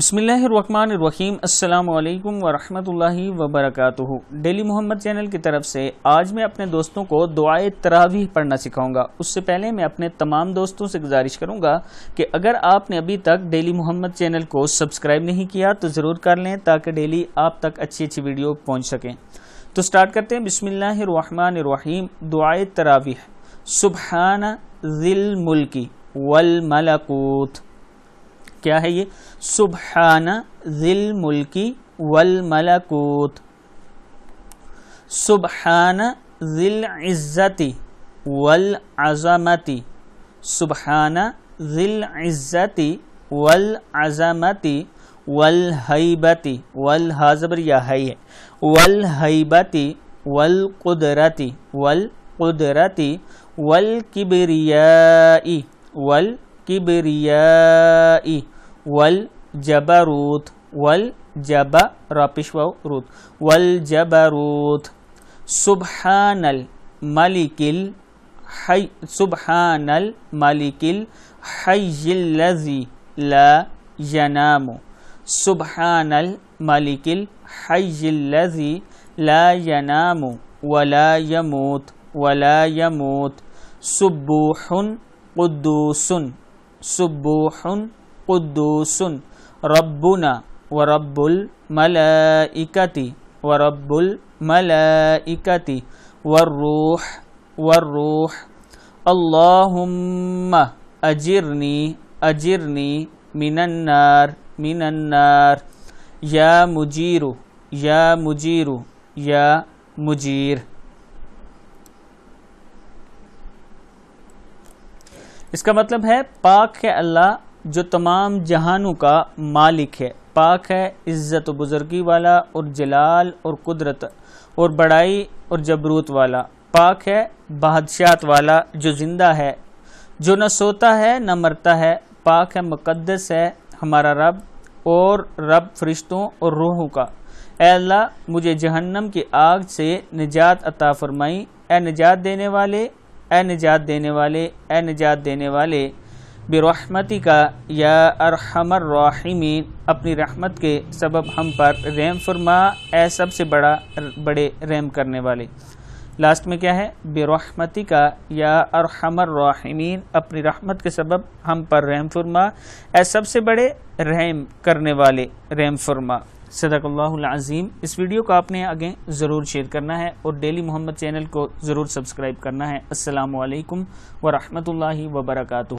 बसमीम् अल्लाम वरहमतुल्लाहि work daily Mohammad channel की तरफ से आज मैं अपने दोस्तों को दुआ तरावी पढ़ना सिखाऊंगा उससे पहले मैं अपने तमाम दोस्तों से गुजारिश करूंगा कि अगर आपने अभी तक डेली मोहम्मद चैनल को सब्सक्राइब नहीं किया तो ज़रूर कर लें ताकि डेली आप तक अच्छी अच्छी वीडियो पहुँच सकें तो स्टार्ट करते हैं बसमीम दुआ तरावी सुबहाना ज़िल मुल्की क्या है ये सुबहाना जिल मुल्की वल मलकूत सुबहाना जिल इज्जती वल अज़मति सुबहाना जिल इज्जती वल अज़मति वल हैबती वल हाजबर या है वल हैबती वल कुदरती वल कुदरती वल किबरियाई वल الكبرياء والجبروت والجب رابش روت والجبروت سبحان الملك الحي سبحان الملك الحي الذي لا ينام سبحان الملك الحي الذي لا ينام ولا يموت ولا يموت سبوح قدوس سبوح قدوس ربنا ورب الملائكة ورب الملائكة والروح والروح اللهم أجرني أجرني من النار من النار يا مجير يا مجير يا مجير इसका मतलब है पाक है अल्लाह जो तमाम जहानों का मालिक है पाक है इज़्ज़त व बुज़ुर्गी वाला और जलाल और कुदरत और बड़ाई और जबरूत वाला पाक है बादशाहत वाला जो ज़िंदा है जो न सोता है न मरता है पाक है मुकद्दस है हमारा रब और रब फरिश्तों और रूहों का अल्लाह मुझे जहन्नम की आग से निजात अता फरमाई ए निजात देने वाले ए निजात देने वाले ए निजात देने वाले बरहमती का या अरहमर रहीमीन अपनी रहमत के सबब हम पर रैम फरमा ए सबसे बड़ा बड़े रहम करने वाले लास्ट में क्या है बरहमती का या अरहमर रहीमीन अपनी रहमत के सबब हम पर रहम फरमा ए सबसे बड़े रहम करने वाले रैम फरमा सदकल्लाज़ीम इस वीडियो को आपने आगे ज़रूर शेयर करना है और डेली मोहम्मद चैनल को ज़रूर सब्सक्राइब करना है असलकम वरहमल वबरकू